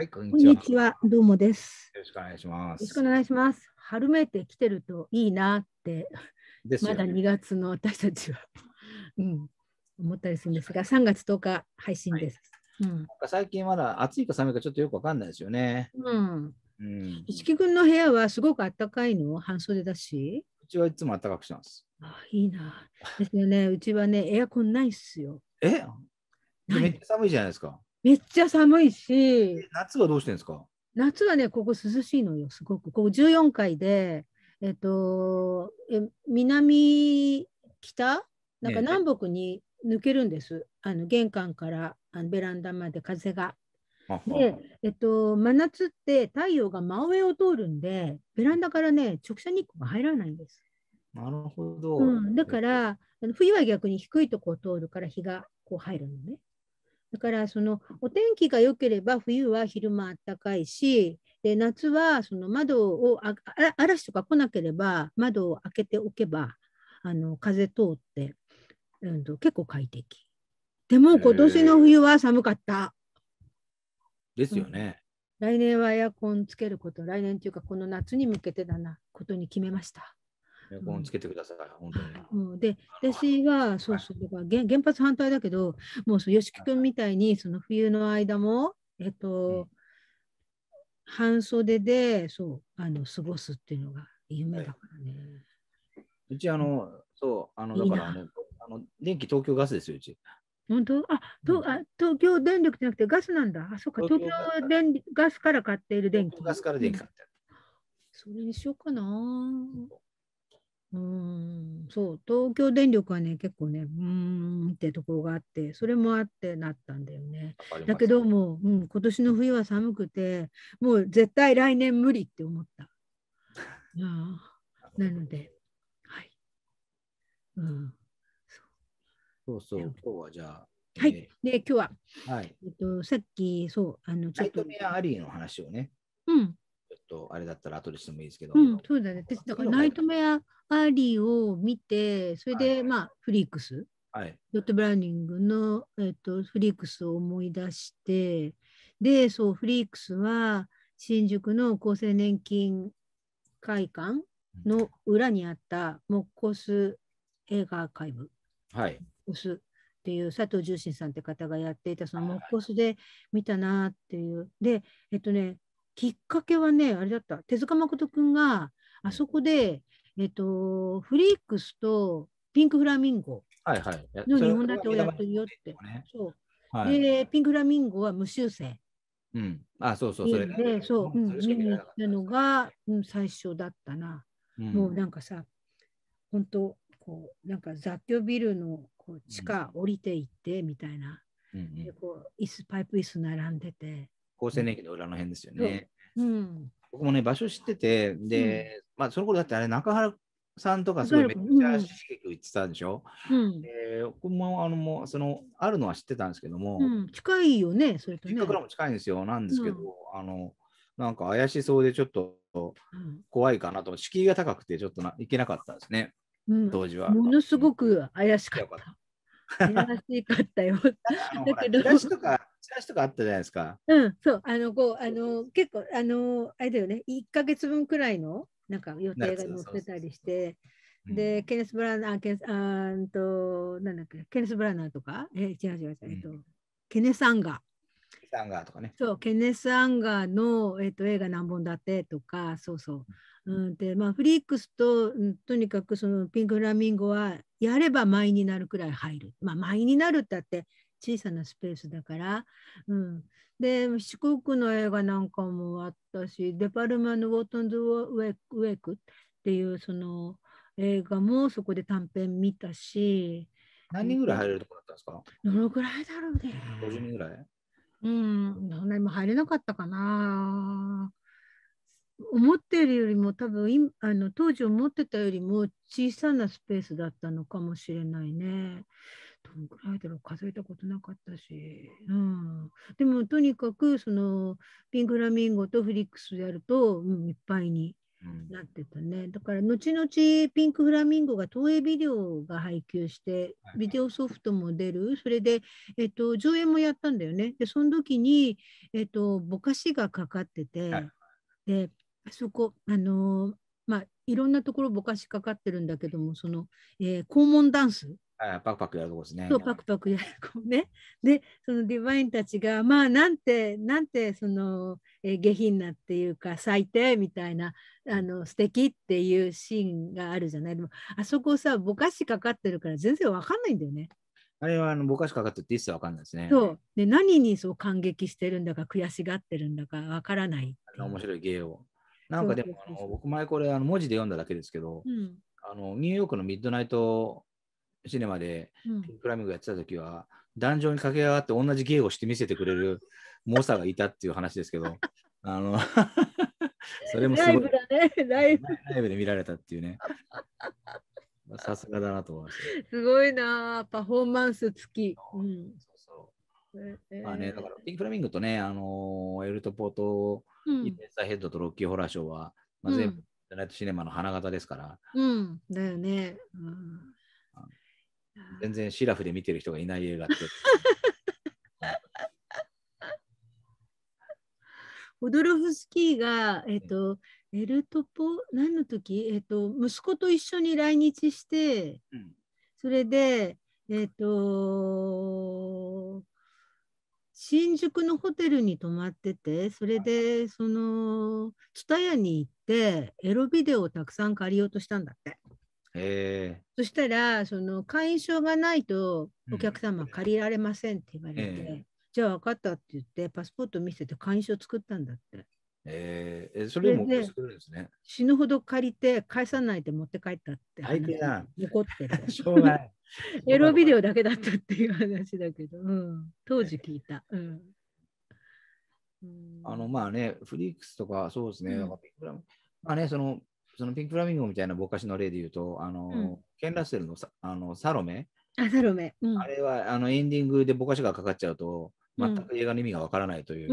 はい、こんにちは。ちはどうもです。よろしくお願いします。よろしくお願いします。春めいてきてるといいなって、ね、まだ2月の私たちは、うん、思ったりするんですが、3月10日配信です。はい、うん、なんか最近まだ暑いか寒いかちょっとよくわかんないですよね。うん。一、う、木、ん、君の部屋はすごく暖かいの半袖だし。うちはいつも暖かくします。あいいな。ですよね。うちはね、エアコンないっすよ。えめっちゃ寒いじゃないですか。めっちゃ寒いし。夏はどうしてんですか夏はね、ここ涼しいのよ、すごく。ここ14階で、えっと、え南、北なんか南北に抜けるんです。あの玄関からあのベランダまで風が。で、えっと、真夏って太陽が真上を通るんで、ベランダからね、直射日光が入らないんです。なるほど。うん、だから、冬は逆に低いとこを通るから日がこう入るのね。だからそのお天気が良ければ冬は昼間暖かいしで夏はその窓をあ嵐とか来なければ窓を開けておけばあの風通って、うん、結構快適。でも今年の冬は寒かった。ですよね、うん、来年はエアコンつけること来年というかこの夏に向けてだなことに決めました。エアコンつけてください、うん、本当に。うん、で、私は、そうそう、だか原原発反対だけど、もうそう、吉木君みたいに、その冬の間も、えっと、うん、半袖で、そう、あの、過ごすっていうのが夢だからね。はい、うち、あの、そう、あの、だから、ね、いいあの電気、東京ガスですよ、うち。本当あと、あ東京電力じゃなくてガスなんだ。あ、そっか、東京電ガスから買っている電気。ガスから電気買ってる。それにしようかな。うんそう東京電力はね結構ねうーんってところがあってそれもあってなったんだよねだけどもう、うん、今年の冬は寒くてもう絶対来年無理って思った なのではい、うん、そうそう今日はじゃあはい、で今日は、はいえっと、さっきそうあのちょっとナイトメアアリーの話をね、うん、ちょっとあれだったら後でしてもいいですけど、うん、そうだねだからナイトメアパリを見て、それで、はい、まあ、フリークス、はい、ドット・ブランディングの、えっと、フリークスを思い出して、で、そう、フリークスは新宿の厚生年金会館の裏にあったモッコス映画アーカイブ。はい。スっていう佐藤重心さんって方がやっていたそのッコスで見たなっていう。で、えっとね、きっかけはね、あれだった。手塚誠君があそこでえっと、フリークスとピンクフラミンゴの日本立てをやってるよって。はいそうで、ピンクフラミンゴは無修正。うん、あそうそう、それで、そう、うん、見に行ったのが、うん、最初だったな。うん、もうなんかさ、本当こう、なんか雑居ビルのこう地下降りていってみたいな。うんでこう椅子パイプ椅子並んでて。厚生年金の裏の辺ですよね。うん、僕もね、場所知ってて、で、まあ、その頃だってあれ、中原さんとかすごいめっちゃ刺激言ってたんでしょ、うんえー、僕もあのもうそのあるのは知ってたんですけども、うん、近いよね、それとね。近家からも近いんですよ、なんですけど、うん、あのなんか怪しそうでちょっと怖いかなと、敷居が高くてちょっとないけなかったんですね、うん、当時は。ものすごく怪しかった。怪しかったよ。だけど。チラシとか、チラシとかあったじゃないですか。うん、そう、あの、こう、あの、結構、あの、あれだよね、一ヶ月分くらいの。なんか予定が載ってたりして。で、ケネス・ブラナー、ケネス、あんと、なんだっけ、ケネス・ブラナーとか、え、違う違う違う、えっと、ケネス・アンガー。アンガーとかね。そう、ケネス・アンガーの、えーと、映画何本だってとか、そうそう。うん、で、まあ、フリークスと、うん、とにかくそのピンク・フラミンゴは、やれば舞になるくらい入る。まあ、舞になるってって、小さなスペースだから。うん、で四国の映画なんかもあったしデパルマの「ウォートンズ・ウェイク」っていうその映画もそこで短編見たし。何人ぐらい入れるところだったんですかどのぐらいだろうね。50人ぐらいうん、何年も入れなかったかな。思ってるよりも多分あの当時思ってたよりも小さなスペースだったのかもしれないね。どのくらいだろう数えたことなかったし、うん、でもとにかくそのピンクラミンゴとフリックスやると、うん、いっぱいになってたね、うん、だから後々ピンクフラミンゴが東映ビデオが配給してビデオソフトも出るそれで、えっと、上映もやったんだよねでその時に、えっと、ぼかしがかかってて、はい、であそこあのー、まあいろんなところぼかしかかってるんだけどもその、えー、肛門ダンスあパクパクやるとこですね。そうパクパクやるね。でそのディバインたちがまあなんてなんてその、え下品なっていうか最低みたいなあの素敵っていうシーンがあるじゃないでもあそこさぼかしかかってるから全然わかんないんだよね。あれはあのぼかしかかってて一切わかんないですね。そうで何にそう感激してるんだか悔しがってるんだかわからない面白い芸を。なんかでもあの僕前これあの文字で読んだだけですけど、うん、あのニューヨークのミッドナイトシネマで、フラミングやってた時は、壇上に駆け上がって同じ芸をして見せてくれる 猛者がいたっていう話ですけど、あの それもすごい、ね、ライブで見られたっていうね。さすがだなと思います。すごいな、パフォーマンス付き。うん、そうそう。まあね、だから、ピンク・フラミングとね、あのエルトポート、うん、イベンサヘッドとロッキー・ホラーショーは、まあ、全部、うん、イトシネマの花形ですから。うん、だよね。うん全然シラフで見てる人がいない映画って。オドロフスキーが、えっ、と、エルトポ、何の時、えっ、と、息子と一緒に来日して、うん、それで、えっ、と、新宿のホテルに泊まってて、それで、その、ツタヤに行って、エロビデオをたくさん借りようとしたんだって。えそしたらその会員証がないとお客様借りられませんって言われて、うんじゃあ分かったって言ってパスポート見せて会員証作ったんだって。えー、それもで、ね、死ぬほど借りて返さないで持って帰ったって残ってる しょうがない エロビデオだけだったっていう話だけど、うん、当時聞いた、うん、あのまあねフリックスとかそうですね、うん、まあねそのそのピンク・フラミンゴみたいなぼかしの例で言うと、あの、うん、ケン・ラッセルのサあのサロメあサロメ、うん、あれはあのエンディングでぼかしがかかっちゃうと、全く映画の意味がわからないという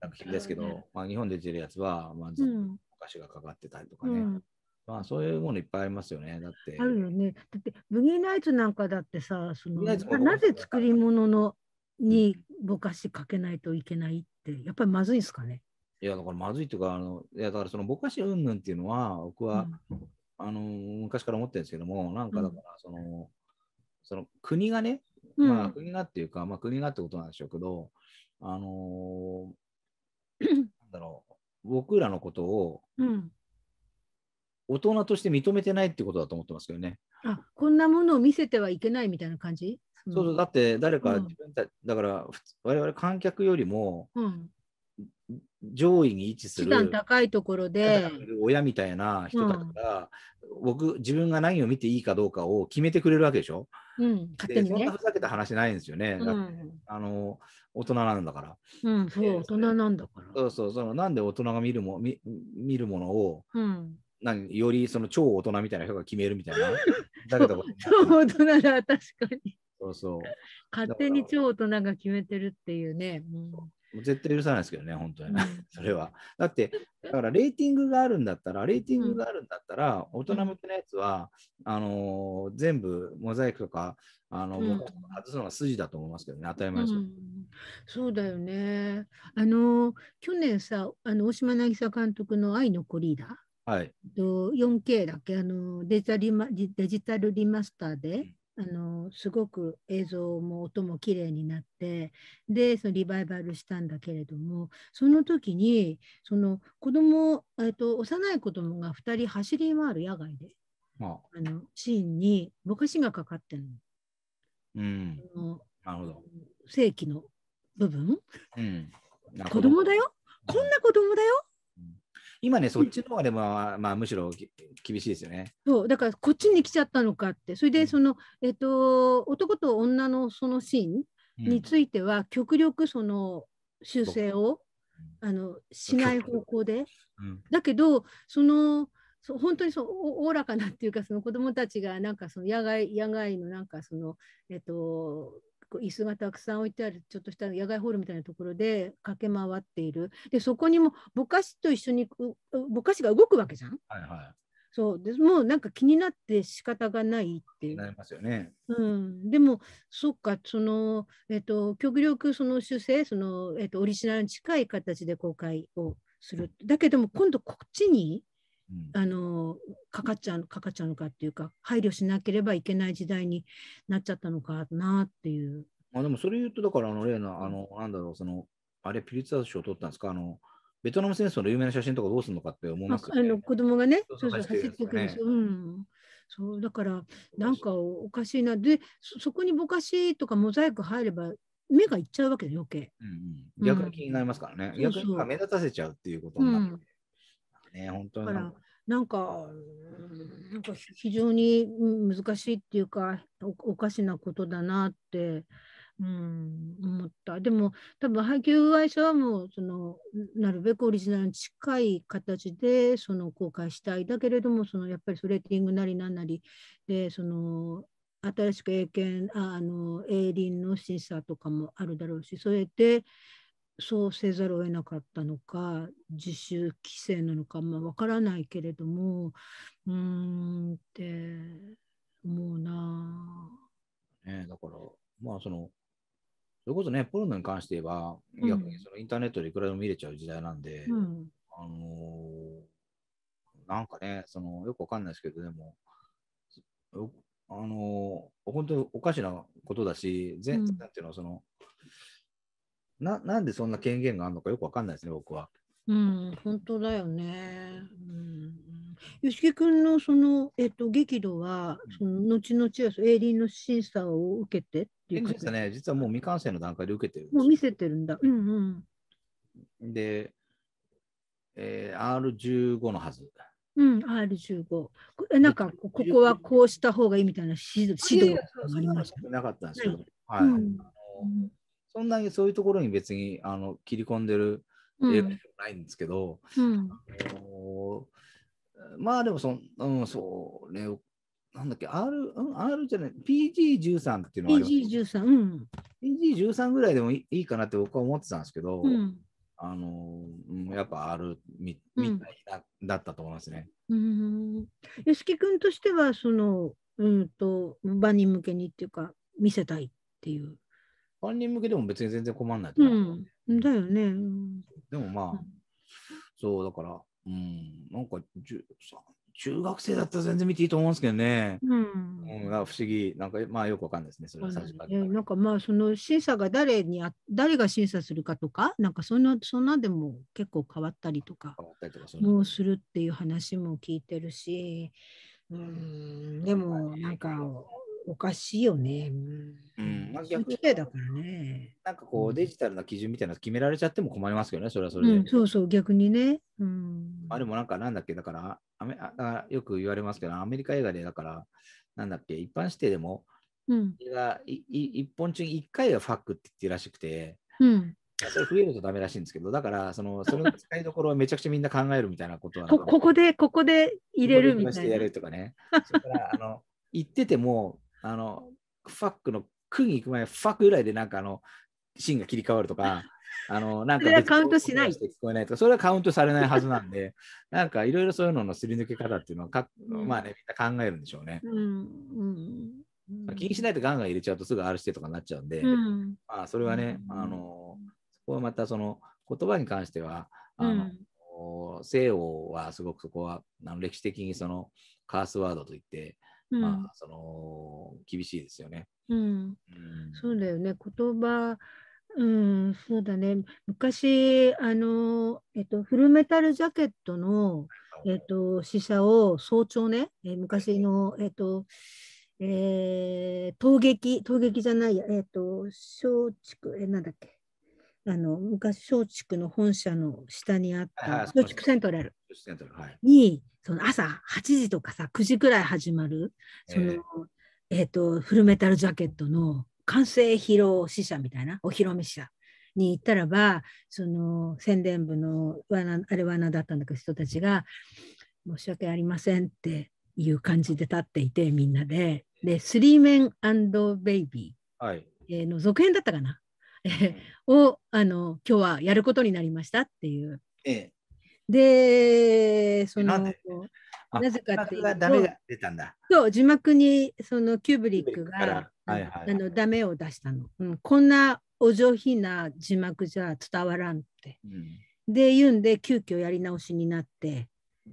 作品ですけど、うん、まあ、日本で出てるやつは、まあ、ずっとぼかしがかかってたりとかね。まあそういうものいっぱいありますよね。だって。あるよね。だって、ブギーナイツなんかだってさ、そのなぜ作り物のにぼかしかけないといけないって、やっぱりまずいんですかね。いや、だからまずいというか、あのいやだからそのぼかしうんぬんっていうのは、僕は、うん、あの昔から思ってるんですけども、なんかだからその、うん、その国がね、まあ、国がっていうか、まあ、国がってことなんでしょうけど、あのー、なんだろう、僕らのことを、大人として認めてないってことだと思ってますけどね。あこんなものを見せてはいけないみたいな感じそうそう、だって誰か自分たち、うん、だから我々観客よりも、上位に位置する高いところで親みたいな人だから、うん、僕自分が何を見ていいかどうかを決めてくれるわけでしょ。うん、勝手に、ね、そんなふざけた話ないんですよね。うん、あの大人なんだから。うん、そう、大人なんだから。そうそうそのなんで大人が見るも見見るものを、うん、何よりその超大人みたいな人が決めるみたいな。だけど超大人だ確かに。そうそう。勝手に超大人が決めてるっていうね。うん、絶対許さないですけどね、本当に、それは。だって、だからレーティングがあるんだったら、レーティングがあるんだったら、大人向けのやつは、あのー、全部モザイクとか、あの、うん、外すのが筋だと思いますけどね、当たり前ですよ、うん、そうだよね。あのー、去年さ、あの大島渚監督の愛の子リーダー。はい、4K だっけあのデジタルリマデジタルリマスターであのすごく映像も音も綺麗になってでそのリバイバルしたんだけれどもその時にその子供、えっと幼い子供が2人走り回る野外で、あのシーンにぼかしがかかってるの。うん、のなるほど正規の部分、うん、子供だよこんな子供だよ今ね、そっちの方がでも、まあ、むしろ厳しいですよね。そうだからこっちに来ちゃったのかって、それでその、えっと、男と女のそのシーンについては、極力その修正を、あのしない方向で。だけどそのそ本当にそうおおらかなっていうかその子どもたちがなんかその野外野外のなんかそのえっと椅子がたくさん置いてあるちょっとした野外ホールみたいなところで駆け回っているでそこにもぼかしと一緒にぼかしが動くわけじゃん。はいはいそうでもうなんか気になって仕方がないっていう。なりますよね。うん、でもそっかその、えっと、極力その修正その、えっと、オリジナルに近い形で公開をする。だけども今度こっちにあのかかっちゃうかかっちゃうのかっていうか配慮しなければいけない時代になっちゃったのかなっていう。まあ、でもそれ言うとだからあの例のあのなんだろうそのあれピリツァー賞を取ったんですかあのベトナム戦争の有名な写真とかどうするのかって思いますよね、まあ、あの子供がね、そうそう走ってくくんですよ。うん、そうだからなんかおかしいなでそこにぼかしとかモザイク入れば目がいっちゃうわけで余計、うんうん、逆に気になりますからね、うん、逆に目立たせちゃうっていうことになって、うんね、本当に。だからなんか、なんか非常に難しいっていうかお、おかしなことだなって、うん、思った。でも、多分配給会社はもう、その、なるべくオリジナルに近い形で、その、公開したい。だけれども、その、やっぱりそレーティングなりなんなりで、その、新しく英検あの A 輪の審査とかもあるだろうしそれでそうせざるを得なかったのか自主規制なのかまあ分からないけれどもうーんって思うな。ね、だからまあそのそれこそねポルノに関して言えば、うん、逆にそのインターネットでいくらでも見れちゃう時代なんで、うん、あのー、なんかねそのよくわかんないですけどでもあのー、本当おかしなことだし全、うん、なんていうのそのななんでそんな権限があるのかよくわかんないですね、僕は。うん、本当だよね。うん、吉木君のその、えっと、激怒は、その後々は営林の審査を受けてっていうですね、実はもう未完成の段階で受けてるもう見せてるんだ。うんうん、で、えー、R15 のはず。うん、R15。なんか、ここはこうした方がいいみたいな指導指導がありました。なかったんですけど、はい。うん、あの、そんなにそういうところに別にあの切り込んでる映画でもないんですけど、うんあのー、まあでもそ、うん、それね、なんだっけ、R、うん、R じゃない、PG13 っていうのが PG13、うん。PG13 ぐらいでもいいかなって僕は思ってたんですけど、うん、あのー、やっぱ R みみたいだ,、だったと思いますね。うん。吉木君としては、その、うんと、場に向けにっていうか、見せたいっていう。般人向けでも別に全然困んないと思う、うん。だよね。でもまあ、そう、だから、うん、なんかじゅ、中学生だったら全然見ていいと思うんですけどね。うん。うん、な不思議、なんか、まあよくわかんないですね、それは最から、ね。なんかまあ、その審査が誰にあ、誰が審査するかとか、なんかそんな、そんなでも結構変わったりとか、変わったりとかもうするっていう話も聞いてるし、うん、でもなんか、おかしいよね。うん。うん、逆だからね。なんかこう、デジタルな基準みたいなの決められちゃっても困りますけどね、それはそれで。うん、そうそう、逆にね。うん。あれもなんかなんだっけ、だから、アメあよく言われますけど、アメリカ映画でだから、なんだっけ、一般指定でも、うん、がい一本中1回がファックって言ってるらしくて、うん、それ増えるとダメらしいんですけど、だから、その、その使いどころをめちゃくちゃみんな考えるみたいなことは。ここで、ここで入れるみたいな。ここしてやるとかね。それから、あの、行ってても、あの、ファックの区に行く前、ファックぐらいでなんかあの、シーンが切り替わるとか、あの、なんか、カウントしない。聞こえないとか、それはカウントされないはずなんで、なんかいろいろそういうののすり抜け方っていうのはか、まあね、みんな考えるんでしょうね。うんうん気にしないとガンガン入れちゃうとすぐ R してとかになっちゃうんで、うん、まあ、それはね、あのそこはまたその言葉に関してはあの、うん、西欧はすごくそこは歴史的にそのカースワードといってうん、まあ、その厳しいですよね。うん、そうだよね言葉うん、そうだね。昔、あの、えっと、フルメタルジャケットの、えっと、試写を早朝ね、え昔の、えっと、えー、陶劇、陶劇じゃないや、えっと、松竹、え、なんだっけ、あの昔松竹の本社の下にあった松竹セントラルにその朝8時とかさ9時くらい始まるその、えーとフルメタルジャケットの完成披露試写みたいなお披露目試写に行ったらばその宣伝部のあれ罠だったんだけど人たちが「申し訳ありません」っていう感じで立っていてみんなで。で「スリーメンベイビー」の続編だったかな をあの今日はやることになりましたっていう。ええ、でそのなぜかっていうとそう字幕にそのキューブリックがあのダメを出したの、うん、こんなお上品な字幕じゃ伝わらんって、うん、で言うんで急遽やり直しになってっ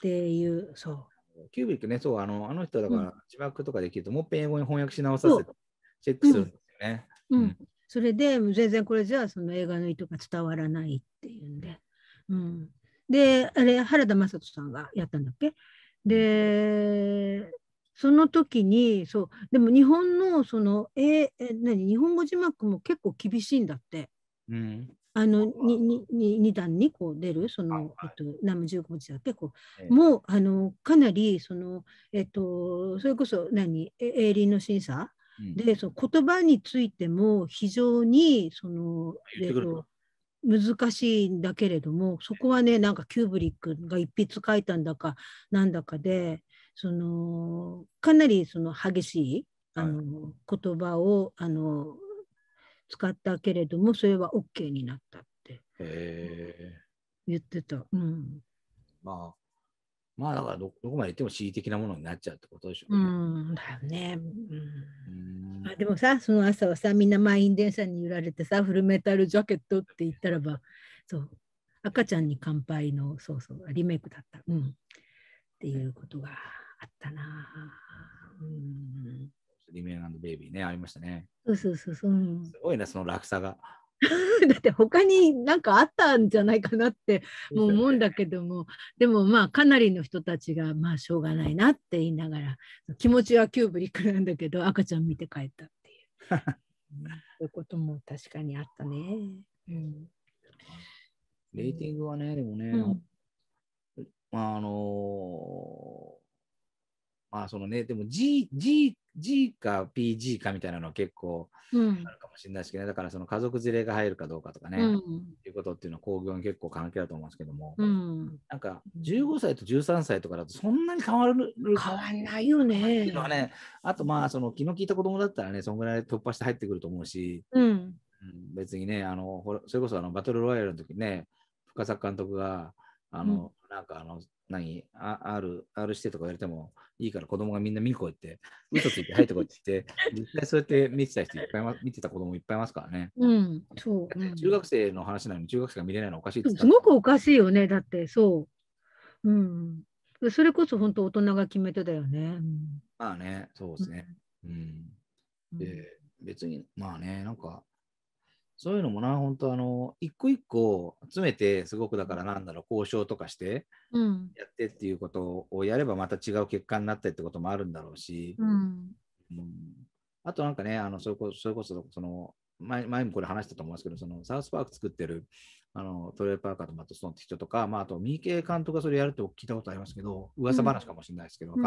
ていうそうキューブリックねそうあのあの人だから字幕とかできると、もっぺん英語に翻訳し直させてチェックするんですよね、うん、うんそれで全然これじゃあその映画の意図が伝わらないっていうんで。うん、であれ原田雅人さんがやったんだっけでその時にそうでも日本のそのええ何日本語字幕も結構厳しいんだって。うんあのににに2段にこう出るその、えっと、南無十五字だっけこう、えもうあのかなりその、えっと、それこそ何映林の審査でその言葉についても非常にその難しいんだけれどもそこはねなんかキューブリックが一筆書いたんだかなんだかでそのかなりその激しいあの、はい、言葉をあの使ったけれどもそれは OK になったって言ってた。うん、まあまあだからどこまで言っても恣意的なものになっちゃうってことでしょうね。うんだよね。うんあでもさその朝はさみんな満員電車に揺られてさフルメタルジャケットって言ったらばそう赤ちゃんに乾杯のそうそうリメイクだった、うん、っていうことがあったな。うんリメイクベイビーね、ありましたね。そうそうそうそう。すごいなその落差が。だって他に何かあったんじゃないかなって もう思うんだけどもでもまあかなりの人たちがまあしょうがないなって言いながら気持ちはキューブリックなんだけど赤ちゃん見て帰ったっていう、そういうことも確かにあったね。うん、レーティングはねでもね、うん、まああのー、まあそのねでも G, G G か PG かみたいなのは結構あるかもしれないですけど、ね、だからその家族連れが入るかどうかとかね、うん、っていうことっていうのは興行に結構関係だと思うんですけども、うん、なんか15歳と13歳とかだとそんなに変わる変わんないよねっていうのはねあとまあその気の利いた子供だったらねそんぐらい突破して入ってくると思うし、うん、別にねあのそれこそあのバトルロワイヤルの時ね深作監督があの、うん、なんかあの何、あるしてとか言われてもいいから子供がみんな見に来いって、嘘ついて入ってこいって言って、実際そうやって見てた人いっぱい、見てた子供いっぱいいますからね。うん、そう。中学生の話なのに中学生が見れないのおかしいですすごくおかしいよね、だって、そう。うん。それこそ本当大人が決め手だよね。まあね、そうですね。うん。うん、で、別に、まあね、なんか、そういうのもな、本当あの、一個一個詰めて、すごくだからなんだろう、交渉とかして、やってっていうことをやれば、また違う結果になったってこともあるんだろうし、うん、うん、あとなんかね、あのそれこそ、それこそその前、前もこれ話したと思うんですけど、そのサウスパーク作ってるあのトレーパーカーとマットストーンって人とか、まあ、あと、三池監督がそれやるって聞いたことありますけど、噂話かもしれないですけど、うん、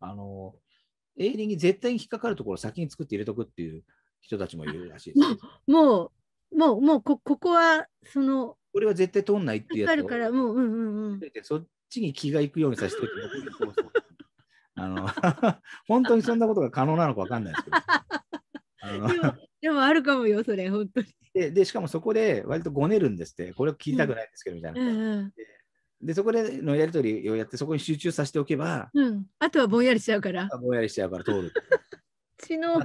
あのエイリンに絶対に引っかかるところを先に作って入れとくっていう人たちもいるらしいです。もう、もう、もうこ、ここは、その。これは絶対通んないってやつ。あるから、もう、うんうんうん。そっちに気がいくようにさせてる。あの、本当にそんなことが可能なのかわかんないですけど。でも、でもあるかもよ、それ、本当に。で、でしかもそこで、割とごねるんですって、これを聞きたくないんですけど、みたいな。うんうんでそこでのやり取りをやってそこに集中させておけば、うん、あとはぼんやりしちゃうからぼんやりしちゃうから通る 知能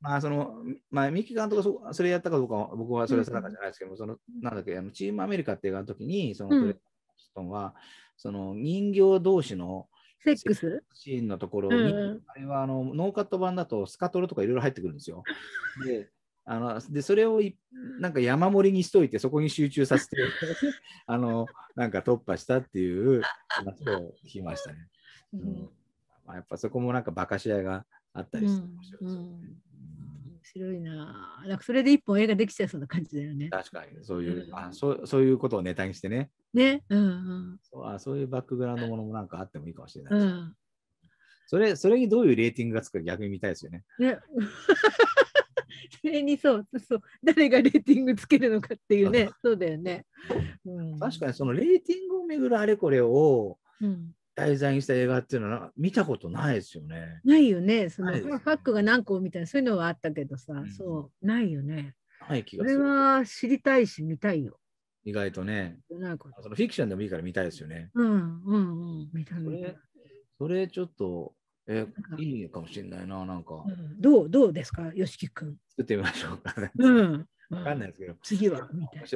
まあ、その、まあ、三木監督がそそれやったかどうかは、僕はそれは定かじゃないですけど、うん、その、なんだっけ、あのチームアメリカって映画の時に、その、うん、ストンは、その人形同士のセックスシーンのところに、うん、あれはあのノーカット版だとスカトロとかいろいろ入ってくるんですよ。で、あのでそれをなんか山盛りにしといて、そこに集中させて あの、なんか突破したっていう話を聞きましたね。うんまあ、やっぱそこもなんか馬鹿し合いがあったりして面白いですよね。白いな。なんかそれで一本映画できちゃうそうな感じだよね。確かに、そういう、うん、あそうそういうことをネタにしてね。ね、うん、うん、そうあ。そういうバックグラウンドものもなんかあってもいいかもしれない、うん、それそれにどういうレーティングがつくか逆に見たいですよね。ね それにそうそう誰がレーティングつけるのかっていうね、そうだよね。うん、確かにそのレーティングをめぐるあれこれを、うん、題材にした映画っていうのは見たことないですよね。ないよね。その、ファックが何個みたいなそういうのはあったけどさ、うん、そうないよね。ない気がする。それは知りたいし見たいよ。意外とね。ないことそのフィクションでもいいから見たいですよね。うんうんうん。見た見それちょっとえー、いいかもしれないな、なんか。うん、どうどうですか、よしきくん。作ってみましょうかね。うん。わかんないですけど。次は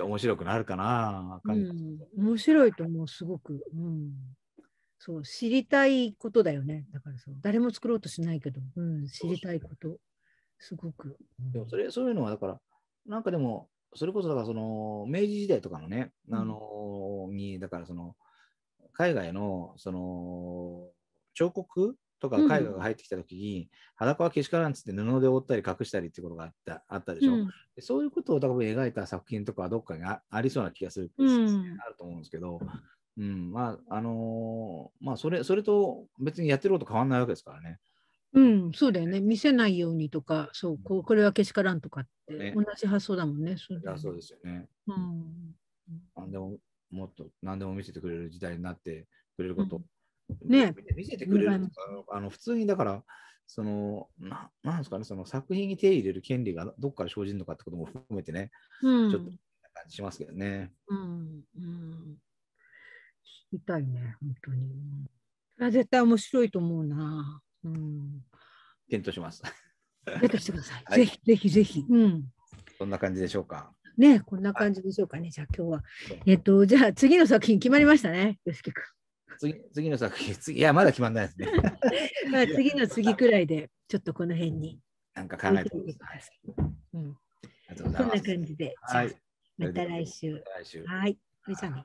面白くなるかな。かんない、うん、面白いと思う、すごく。うん。そう知りたいことだよねだからそう誰も作ろうとしないけど、うん、知りたいことすごく、でもそれそういうのはだからなんかでもそれこそだからその明治時代とかのね、あのにだからその海外のその彫刻とか絵画が入ってきた時に、裸はけしからんつって布で覆ったり隠したりってことがあったあったでしょ、うそういうことを多分描いた作品とかはどっかにありそうな気がする、あると思うんですけど、うん、まあ、あのー、まあ、それ、それと別にやってること変わんないわけですからね。うん、そうだよね。見せないようにとか、そう、ここれはけしからんとかって、同じ発想だもんね。そうそうですよね。うん。何でも、もっと何でも見せてくれる時代になってくれること。うん、ね見せてくれるとか、あの普通にだから、そのな、なんですかね、その作品に手入れる権利がどこから生じるのかってことも含めてね、うん、ちょっと感じしますけどね。うん、うんきたいね、本当に。絶対面白いと思うな。うん、検討します。検討してください。ぜひぜひぜひ。うん。どんな感じでしょうか。ね、こんな感じでしょうかね。じゃあ今日は。えっと、じゃあ次の作品決まりましたね、よしきく次次の作品、次いや、まだ決まらないですね。まあ次の次くらいで、ちょっとこの辺に。なんか考えてください。うん。ありがとうございます。んな感じで。はい。また来週。来週。はい。じゃあね。